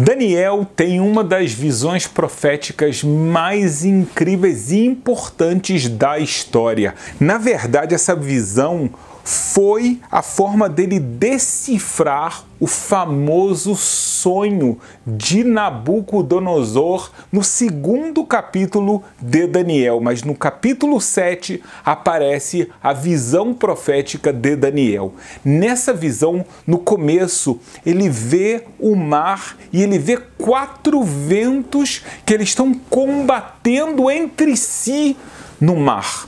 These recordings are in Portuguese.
Daniel tem uma das visões proféticas mais incríveis e importantes da história. Na verdade, essa visão foi a forma dele decifrar o famoso sonho de Nabucodonosor no segundo capítulo de Daniel, mas no capítulo 7 aparece a visão profética de Daniel. Nessa visão, no começo, ele vê o mar e ele vê quatro ventos que eles estão combatendo entre si no mar.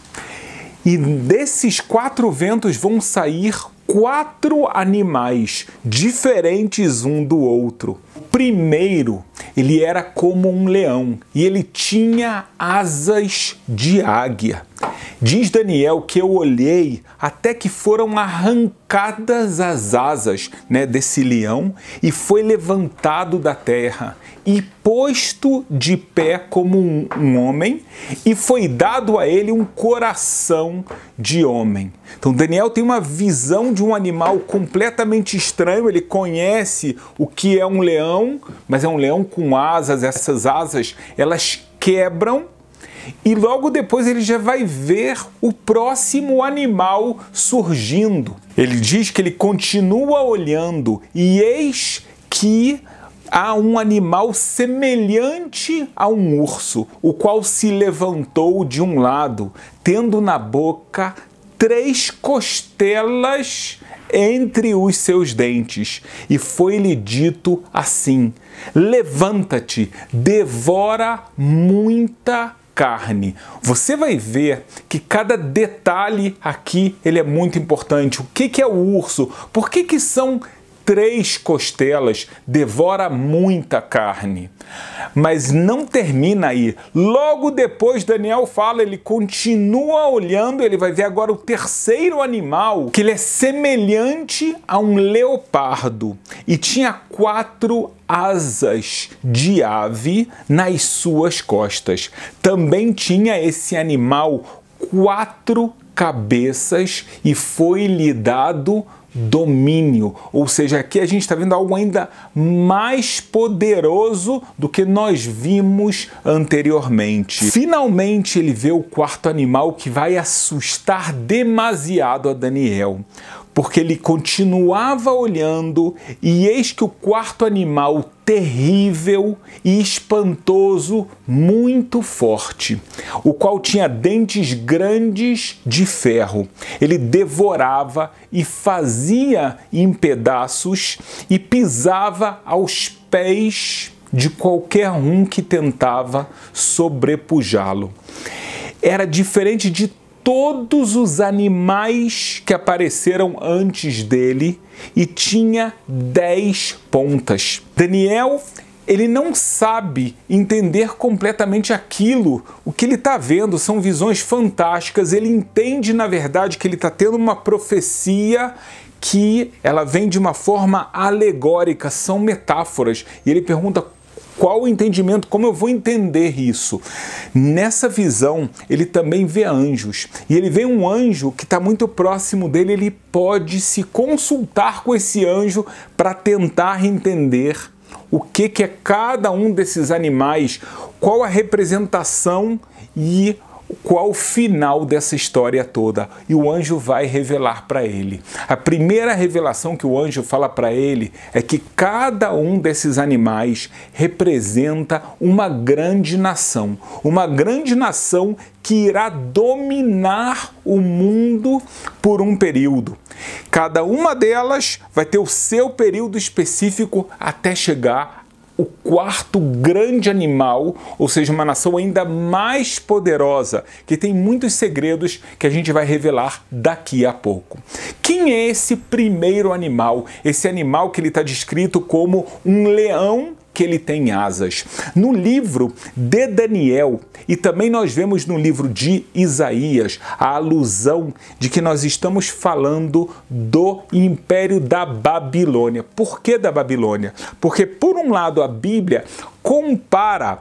E desses quatro ventos vão sair quatro animais diferentes um do outro. O primeiro, ele era como um leão e ele tinha asas de águia. Diz Daniel que eu olhei até que foram arrancadas as asas né, desse leão e foi levantado da terra e posto de pé como um, um homem e foi dado a ele um coração de homem. Então Daniel tem uma visão de um animal completamente estranho, ele conhece o que é um leão, mas é um leão com asas, essas asas elas quebram e logo depois ele já vai ver o próximo animal surgindo. Ele diz que ele continua olhando e eis que há um animal semelhante a um urso, o qual se levantou de um lado, tendo na boca três costelas entre os seus dentes, e foi-lhe dito assim: Levanta-te, devora muita carne, você vai ver que cada detalhe aqui ele é muito importante. O que, que é o urso? Por que, que são três costelas, devora muita carne. Mas não termina aí. Logo depois, Daniel fala, ele continua olhando, ele vai ver agora o terceiro animal, que ele é semelhante a um leopardo e tinha quatro asas de ave nas suas costas. Também tinha esse animal quatro cabeças e foi-lhe dado domínio. Ou seja, aqui a gente está vendo algo ainda mais poderoso do que nós vimos anteriormente. Finalmente ele vê o quarto animal que vai assustar demasiado a Daniel porque ele continuava olhando, e eis que o quarto animal, terrível e espantoso, muito forte, o qual tinha dentes grandes de ferro. Ele devorava e fazia em pedaços e pisava aos pés de qualquer um que tentava sobrepujá-lo. Era diferente de todos os animais que apareceram antes dele e tinha dez pontas. Daniel ele não sabe entender completamente aquilo. O que ele está vendo são visões fantásticas. Ele entende, na verdade, que ele está tendo uma profecia que ela vem de uma forma alegórica, são metáforas. E ele pergunta qual o entendimento, como eu vou entender isso? Nessa visão, ele também vê anjos. E ele vê um anjo que está muito próximo dele, ele pode se consultar com esse anjo para tentar entender o que, que é cada um desses animais, qual a representação e qual o final dessa história toda. E o anjo vai revelar para ele. A primeira revelação que o anjo fala para ele é que cada um desses animais representa uma grande nação, uma grande nação que irá dominar o mundo por um período. Cada uma delas vai ter o seu período específico até chegar o quarto grande animal, ou seja, uma nação ainda mais poderosa, que tem muitos segredos que a gente vai revelar daqui a pouco. Quem é esse primeiro animal? Esse animal que ele está descrito como um leão que ele tem asas. No livro de Daniel e também nós vemos no livro de Isaías a alusão de que nós estamos falando do império da Babilônia. Por que da Babilônia? Porque por um lado a Bíblia compara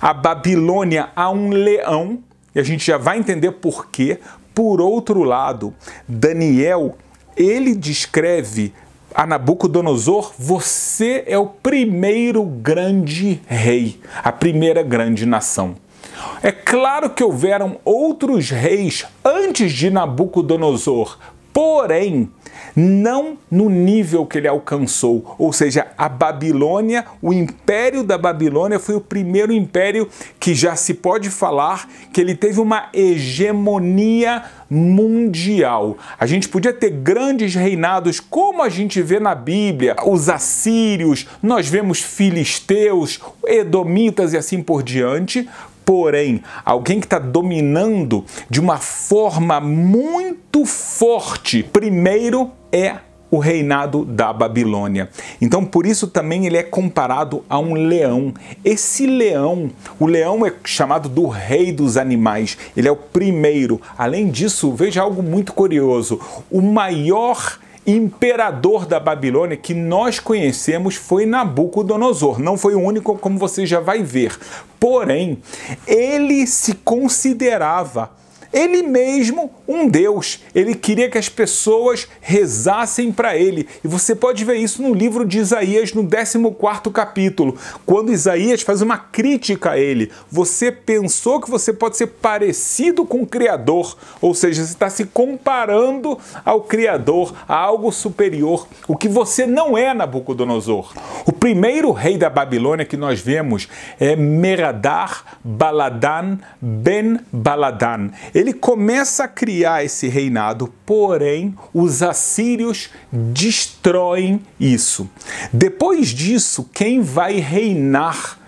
a Babilônia a um leão, e a gente já vai entender por quê. Por outro lado, Daniel ele descreve a Nabucodonosor, você é o primeiro grande rei, a primeira grande nação. É claro que houveram outros reis antes de Nabucodonosor, porém, não no nível que ele alcançou, ou seja, a Babilônia, o império da Babilônia foi o primeiro império que já se pode falar que ele teve uma hegemonia mundial. A gente podia ter grandes reinados como a gente vê na Bíblia, os assírios, nós vemos filisteus, edomitas e assim por diante, Porém, alguém que está dominando de uma forma muito forte, primeiro é o reinado da Babilônia. Então, por isso também ele é comparado a um leão. Esse leão, o leão é chamado do rei dos animais, ele é o primeiro. Além disso, veja algo muito curioso: o maior imperador da Babilônia que nós conhecemos foi Nabucodonosor. Não foi o único, como você já vai ver. Porém, ele se considerava ele mesmo um Deus, ele queria que as pessoas rezassem para ele. E você pode ver isso no livro de Isaías, no 14 capítulo, quando Isaías faz uma crítica a ele. Você pensou que você pode ser parecido com o Criador, ou seja, você está se comparando ao Criador, a algo superior, o que você não é, Nabucodonosor. O primeiro rei da Babilônia que nós vemos é Meradar Baladan Ben Baladan. Ele começa a criar ampliar esse reinado, porém os assírios destroem isso. Depois disso, quem vai reinar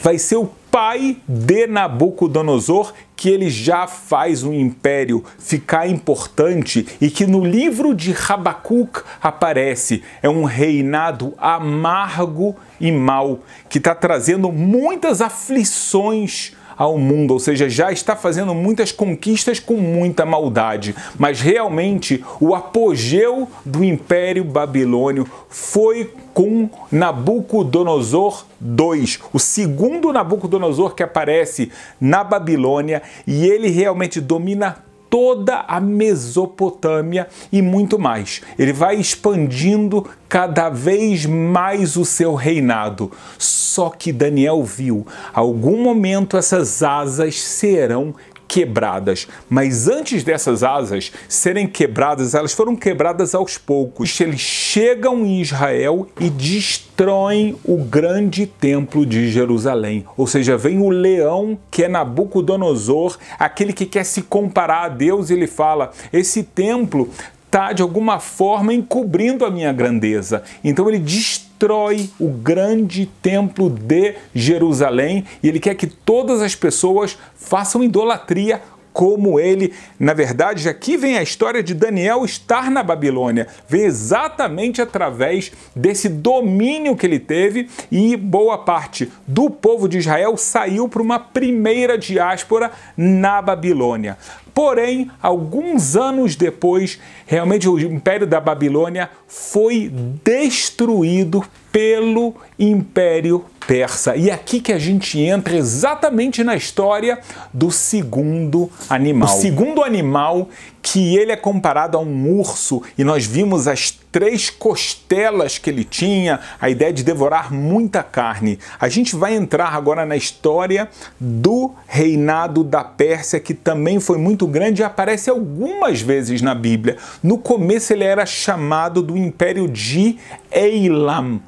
vai ser o pai de Nabucodonosor, que ele já faz o império ficar importante e que no livro de Habacuc aparece. É um reinado amargo e mau, que está trazendo muitas aflições ao mundo, ou seja, já está fazendo muitas conquistas com muita maldade. Mas realmente o apogeu do Império Babilônio foi com Nabucodonosor II, o segundo Nabucodonosor que aparece na Babilônia e ele realmente domina toda a Mesopotâmia e muito mais. Ele vai expandindo cada vez mais o seu reinado. Só que Daniel viu, algum momento essas asas serão quebradas. Mas antes dessas asas serem quebradas, elas foram quebradas aos poucos. Eles chegam em Israel e destroem o grande templo de Jerusalém. Ou seja, vem o leão que é Nabucodonosor, aquele que quer se comparar a Deus, e ele fala: esse templo está de alguma forma encobrindo a minha grandeza. Então ele destrói destrói o grande templo de Jerusalém e ele quer que todas as pessoas façam idolatria como ele. Na verdade, aqui vem a história de Daniel estar na Babilônia. Vem exatamente através desse domínio que ele teve e boa parte do povo de Israel saiu para uma primeira diáspora na Babilônia. Porém, alguns anos depois, realmente o Império da Babilônia foi destruído pelo Império persa. E é aqui que a gente entra exatamente na história do segundo animal. O segundo animal que ele é comparado a um urso e nós vimos as três costelas que ele tinha, a ideia de devorar muita carne. A gente vai entrar agora na história do reinado da Pérsia, que também foi muito grande e aparece algumas vezes na Bíblia. No começo ele era chamado do Império de Elam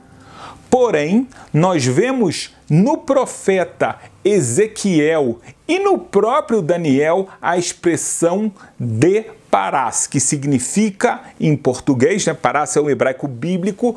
Porém, nós vemos no profeta Ezequiel e no próprio Daniel a expressão de parás, que significa em português, né, parás é um hebraico bíblico,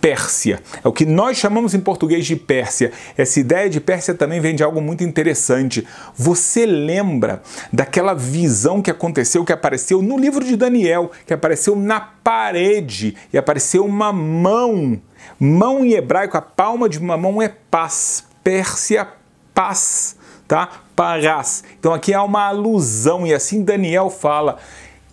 Pérsia. É o que nós chamamos em português de Pérsia. Essa ideia de Pérsia também vem de algo muito interessante. Você lembra daquela visão que aconteceu, que apareceu no livro de Daniel, que apareceu na parede e apareceu uma mão. Mão em hebraico, a palma de uma mão é paz. Pérsia, paz, tá? Parás. Então aqui há uma alusão e assim Daniel fala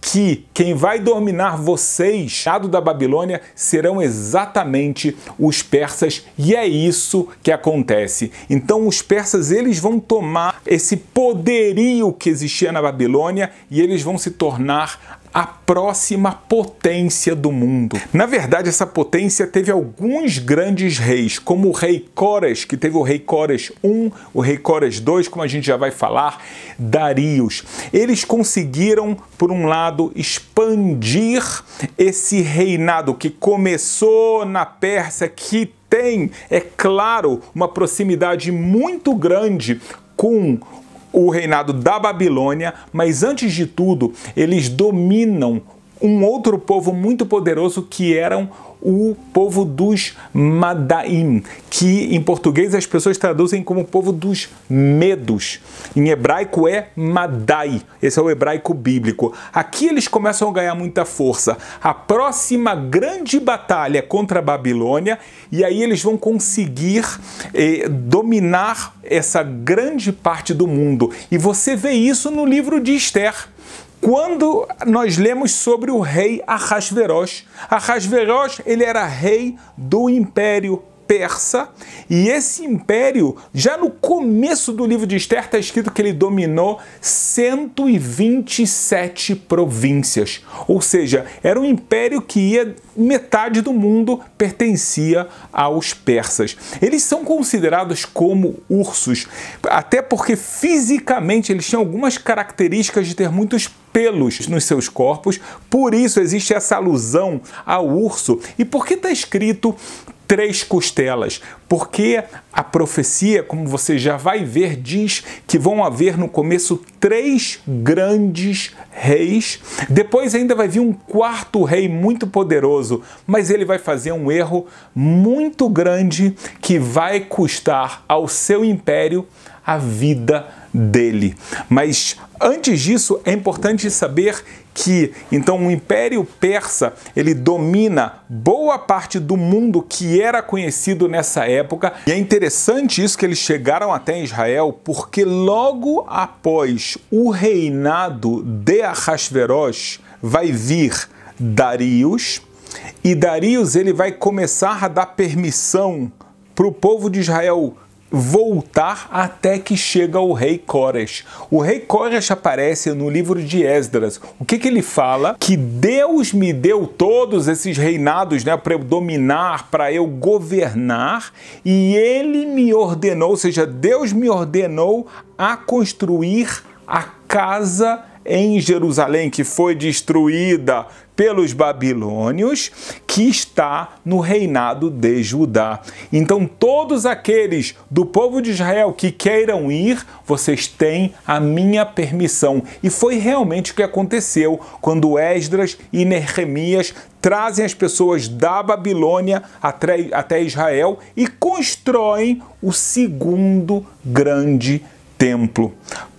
que quem vai dominar vocês, dado da Babilônia, serão exatamente os persas, e é isso que acontece. Então os persas eles vão tomar esse poderio que existia na Babilônia e eles vão se tornar a próxima potência do mundo. Na verdade, essa potência teve alguns grandes reis, como o rei Coras, que teve o rei Coras I, o rei Coras II, como a gente já vai falar, Darius. Eles conseguiram, por um lado, expandir esse reinado que começou na Pérsia, que tem, é claro, uma proximidade muito grande com o reinado da Babilônia, mas antes de tudo, eles dominam um outro povo muito poderoso que eram o povo dos Madaim, que em português as pessoas traduzem como povo dos medos. Em hebraico é Madai, esse é o hebraico bíblico. Aqui eles começam a ganhar muita força. A próxima grande batalha contra a Babilônia, e aí eles vão conseguir eh, dominar essa grande parte do mundo. E você vê isso no livro de Esther quando nós lemos sobre o rei Arasveros, Arasveros ele era rei do Império Persa, e esse império, já no começo do livro de Esther, está escrito que ele dominou 127 províncias. Ou seja, era um império que ia metade do mundo pertencia aos persas. Eles são considerados como ursos, até porque fisicamente eles tinham algumas características de ter muitos pelos nos seus corpos, por isso existe essa alusão ao urso. E por que está escrito três costelas? Porque a profecia, como você já vai ver, diz que vão haver no começo três grandes reis, depois ainda vai vir um quarto rei muito poderoso, mas ele vai fazer um erro muito grande que vai custar ao seu império a vida dele. Mas antes disso, é importante saber que então o Império Persa, ele domina boa parte do mundo que era conhecido nessa época. E é interessante isso que eles chegaram até Israel, porque logo após o reinado de Ahasverosh vai vir Darius, e Darius ele vai começar a dar permissão para o povo de Israel voltar até que chega o rei Cores. O rei Cores aparece no livro de Esdras. O que, que ele fala? Que Deus me deu todos esses reinados né, para eu dominar, para eu governar, e ele me ordenou, ou seja, Deus me ordenou a construir a casa em Jerusalém, que foi destruída pelos babilônios, que está no reinado de Judá. Então, todos aqueles do povo de Israel que queiram ir, vocês têm a minha permissão. E foi realmente o que aconteceu quando Esdras e Nehemias trazem as pessoas da Babilônia até Israel e constroem o segundo grande templo.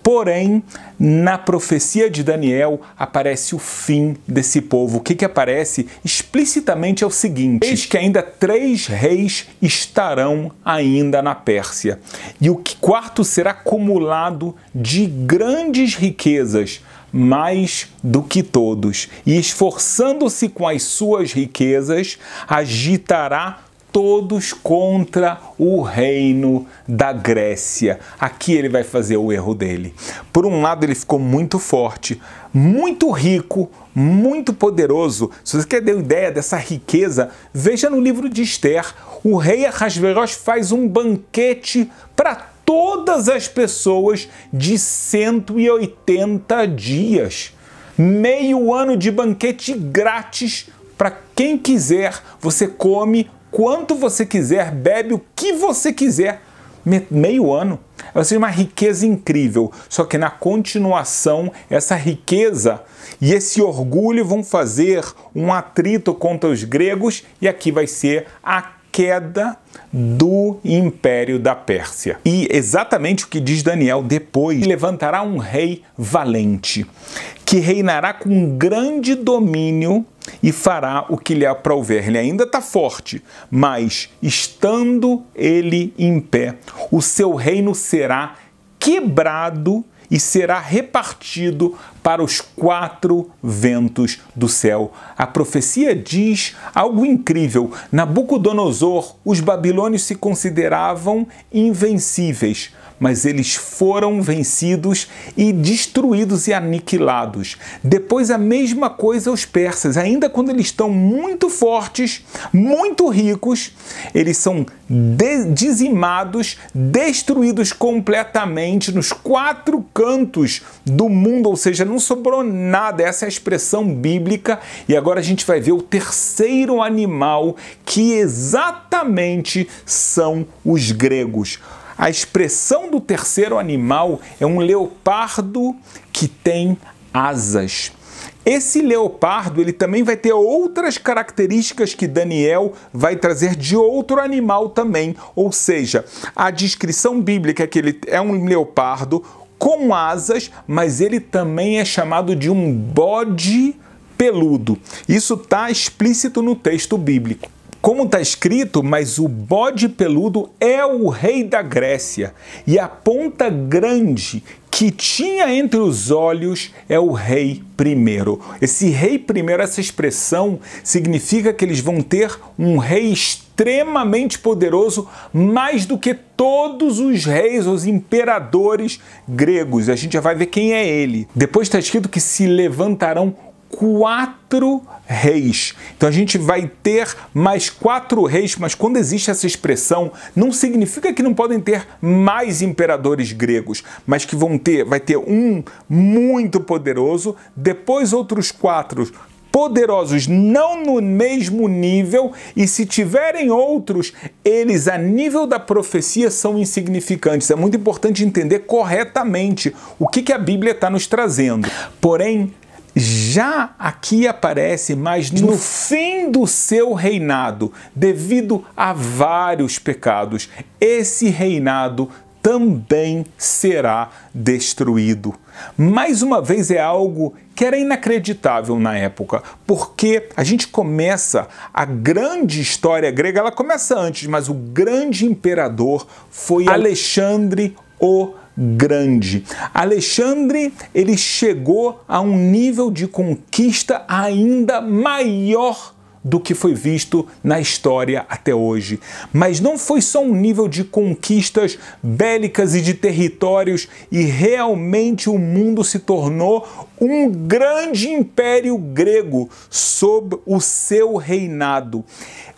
Porém, na profecia de Daniel aparece o fim desse povo. O que, que aparece explicitamente é o seguinte: eis que ainda três reis estarão ainda na Pérsia, e o quarto será acumulado de grandes riquezas, mais do que todos, e esforçando-se com as suas riquezas, agitará todos contra o reino da Grécia. Aqui ele vai fazer o erro dele. Por um lado, ele ficou muito forte, muito rico, muito poderoso. Se você quer ter ideia dessa riqueza, veja no livro de Esther. O rei Arrasveros faz um banquete para todas as pessoas de 180 dias. Meio ano de banquete grátis para quem quiser. Você come, quanto você quiser, bebe o que você quiser. Meio ano. Vai ser uma riqueza incrível. Só que na continuação, essa riqueza e esse orgulho vão fazer um atrito contra os gregos, e aqui vai ser a queda do Império da Pérsia. E exatamente o que diz Daniel depois: levantará um rei valente, que reinará com grande domínio e fará o que lhe aprouver. Ele ainda está forte, mas estando ele em pé, o seu reino será quebrado e será repartido para os quatro ventos do céu. A profecia diz algo incrível. Nabucodonosor, os babilônios se consideravam invencíveis, mas eles foram vencidos e destruídos e aniquilados. Depois a mesma coisa aos persas, ainda quando eles estão muito fortes, muito ricos, eles são de dizimados, destruídos completamente nos quatro cantos do mundo, ou seja, não sobrou nada. Essa é a expressão bíblica. E agora a gente vai ver o terceiro animal que exatamente são os gregos. A expressão do terceiro animal é um leopardo que tem asas. Esse leopardo ele também vai ter outras características que Daniel vai trazer de outro animal também, ou seja, a descrição bíblica é que ele é um leopardo com asas, mas ele também é chamado de um bode peludo. Isso está explícito no texto bíblico. Como está escrito, mas o bode peludo é o rei da Grécia, e a ponta grande que tinha entre os olhos é o rei primeiro. Esse rei primeiro, essa expressão, significa que eles vão ter um rei extremamente poderoso, mais do que todos os reis, os imperadores gregos. E a gente já vai ver quem é ele. Depois está escrito que se levantarão quatro reis. Então a gente vai ter mais quatro reis, mas quando existe essa expressão, não significa que não podem ter mais imperadores gregos, mas que vão ter, vai ter um muito poderoso, depois outros quatro poderosos, não no mesmo nível, e se tiverem outros, eles, a nível da profecia, são insignificantes. É muito importante entender corretamente o que, que a Bíblia está nos trazendo. Porém, já aqui aparece, mas no fim do seu reinado, devido a vários pecados, esse reinado também será destruído. Mais uma vez, é algo que era inacreditável na época, porque a gente começa a grande história grega, ela começa antes, mas o grande imperador foi Alexandre o grande. Alexandre, ele chegou a um nível de conquista ainda maior do que foi visto na história até hoje. Mas não foi só um nível de conquistas bélicas e de territórios, e realmente o mundo se tornou um grande império grego sob o seu reinado.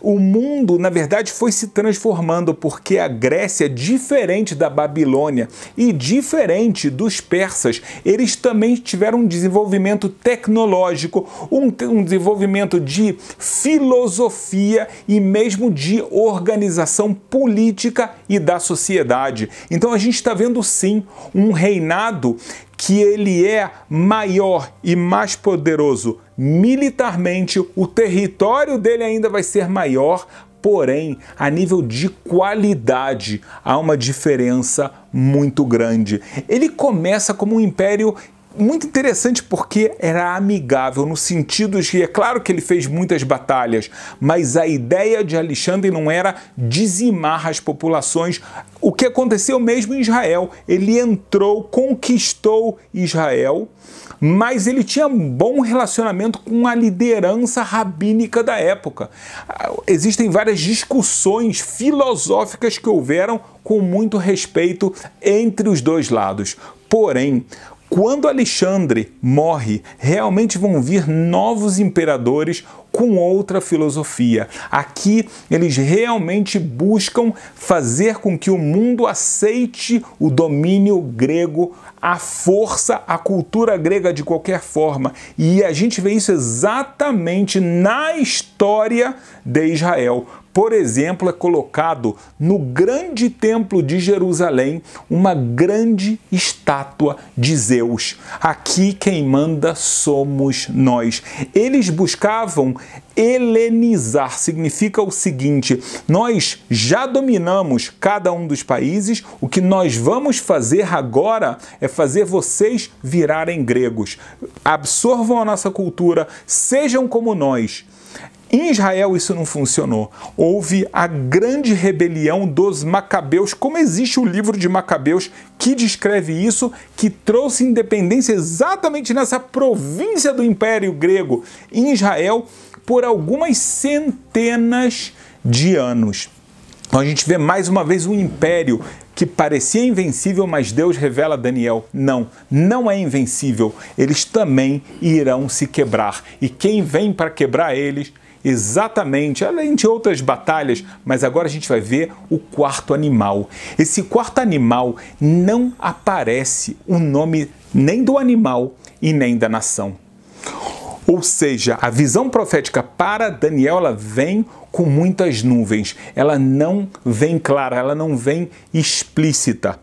O mundo, na verdade, foi se transformando porque a Grécia, diferente da Babilônia e diferente dos persas, eles também tiveram um desenvolvimento tecnológico, um, um desenvolvimento de filosofia e mesmo de organização política e da sociedade. Então a gente está vendo sim um reinado que ele é maior e mais poderoso militarmente, o território dele ainda vai ser maior, porém, a nível de qualidade, há uma diferença muito grande. Ele começa como um império muito interessante porque era amigável no sentido de, que é claro que ele fez muitas batalhas, mas a ideia de Alexandre não era dizimar as populações, o que aconteceu mesmo em Israel. Ele entrou, conquistou Israel, mas ele tinha um bom relacionamento com a liderança rabínica da época. Existem várias discussões filosóficas que houveram com muito respeito entre os dois lados. Porém, quando Alexandre morre, realmente vão vir novos imperadores com outra filosofia. Aqui eles realmente buscam fazer com que o mundo aceite o domínio grego, a força, a cultura grega de qualquer forma. E a gente vê isso exatamente na história de Israel por exemplo, é colocado no grande templo de Jerusalém uma grande estátua de Zeus. Aqui quem manda somos nós. Eles buscavam helenizar, significa o seguinte: nós já dominamos cada um dos países, o que nós vamos fazer agora é fazer vocês virarem gregos. Absorvam a nossa cultura, sejam como nós. Em Israel isso não funcionou. Houve a grande rebelião dos Macabeus, como existe o livro de Macabeus que descreve isso, que trouxe independência exatamente nessa província do Império Grego, em Israel, por algumas centenas de anos. Então a gente vê mais uma vez um império que parecia invencível, mas Deus revela a Daniel: não, não é invencível. Eles também irão se quebrar. E quem vem para quebrar eles Exatamente, além de outras batalhas, mas agora a gente vai ver o quarto animal. Esse quarto animal não aparece o nome nem do animal e nem da nação. Ou seja, a visão profética para Daniel ela vem com muitas nuvens, ela não vem clara, ela não vem explícita.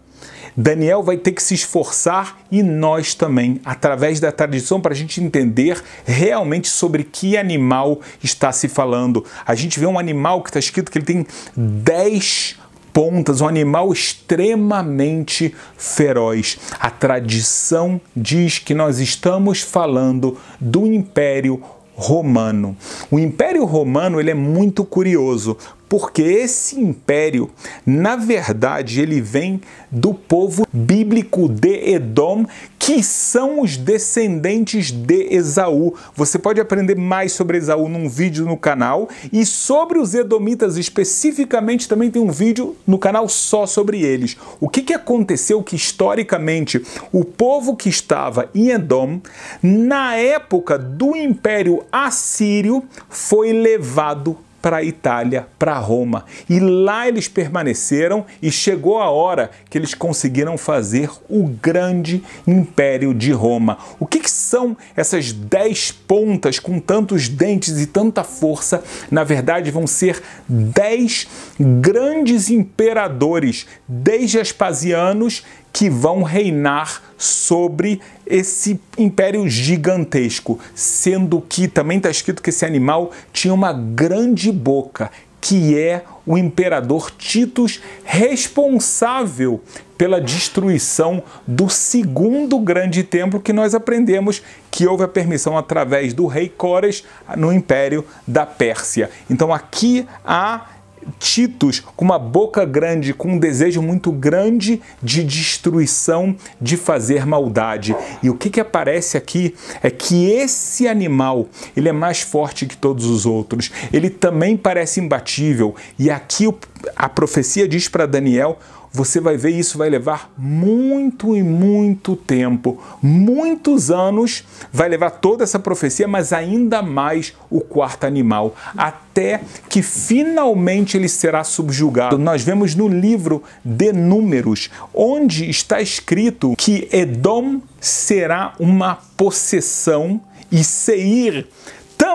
Daniel vai ter que se esforçar e nós também, através da tradição, para a gente entender realmente sobre que animal está se falando. A gente vê um animal que está escrito que ele tem 10 pontas, um animal extremamente feroz. A tradição diz que nós estamos falando do Império Romano. O Império Romano ele é muito curioso, porque esse império, na verdade, ele vem do povo bíblico de Edom, que são os descendentes de Esaú. Você pode aprender mais sobre Esaú num vídeo no canal e sobre os edomitas especificamente também tem um vídeo no canal só sobre eles. O que, que aconteceu que historicamente o povo que estava em Edom, na época do Império Assírio, foi levado para a Itália, para Roma. E lá eles permaneceram e chegou a hora que eles conseguiram fazer o grande império de Roma. O que, que são essas dez pontas com tantos dentes e tanta força? Na verdade, vão ser dez grandes imperadores, desde Aspasianos que vão reinar sobre esse império gigantesco, sendo que também está escrito que esse animal tinha uma grande boca, que é o imperador Titus responsável pela destruição do segundo grande templo que nós aprendemos que houve a permissão através do rei Cores no império da Pérsia. Então aqui há Titus com uma boca grande, com um desejo muito grande de destruição, de fazer maldade. E o que, que aparece aqui é que esse animal, ele é mais forte que todos os outros. Ele também parece imbatível. E aqui a profecia diz para Daniel você vai ver isso vai levar muito e muito tempo, muitos anos, vai levar toda essa profecia, mas ainda mais o quarto animal, até que finalmente ele será subjugado. Nós vemos no livro de Números, onde está escrito que Edom será uma possessão e Seir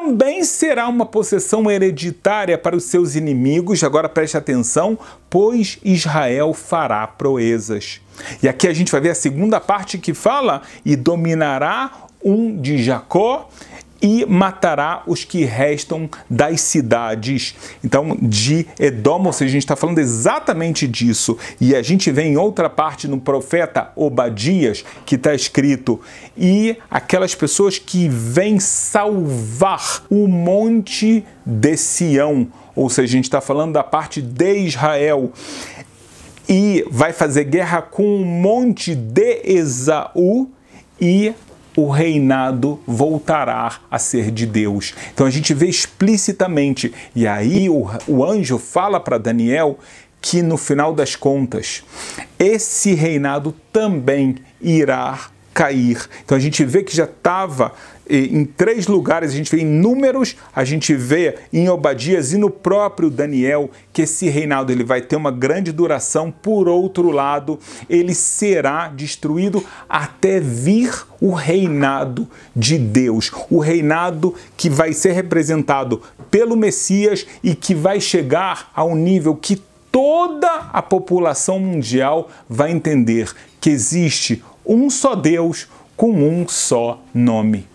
também será uma possessão hereditária para os seus inimigos. Agora preste atenção, pois Israel fará proezas. E aqui a gente vai ver a segunda parte que fala: e dominará um de Jacó e matará os que restam das cidades. Então, de Edom, ou seja, a gente está falando exatamente disso. E a gente vê em outra parte no profeta Obadias que está escrito: e aquelas pessoas que vêm salvar o monte de Sião. Ou seja, a gente está falando da parte de Israel e vai fazer guerra com o monte de Esaú e o reinado voltará a ser de Deus. Então a gente vê explicitamente, e aí o, o anjo fala para Daniel que no final das contas, esse reinado também irá cair. Então a gente vê que já estava eh, em três lugares, a gente vê em números, a gente vê em Obadias e no próprio Daniel que esse reinado ele vai ter uma grande duração. Por outro lado, ele será destruído até vir o reinado de Deus, o reinado que vai ser representado pelo Messias e que vai chegar a um nível que toda a população mundial vai entender que existe um só Deus, com um só nome.